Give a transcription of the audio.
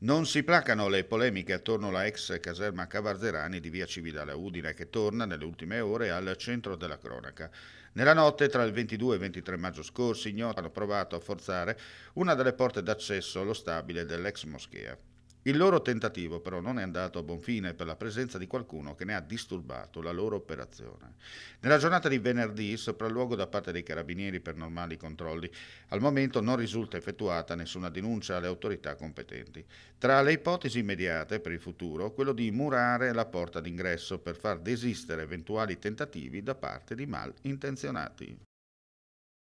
Non si placano le polemiche attorno alla ex caserma Cavarzerani di via Cividale a Udine che torna nelle ultime ore al centro della cronaca. Nella notte tra il 22 e il 23 maggio scorsi ignoti hanno provato a forzare una delle porte d'accesso allo stabile dell'ex moschea. Il loro tentativo però non è andato a buon fine per la presenza di qualcuno che ne ha disturbato la loro operazione. Nella giornata di venerdì, sopralluogo da parte dei carabinieri per normali controlli, al momento non risulta effettuata nessuna denuncia alle autorità competenti. Tra le ipotesi immediate per il futuro, quello di murare la porta d'ingresso per far desistere eventuali tentativi da parte di malintenzionati.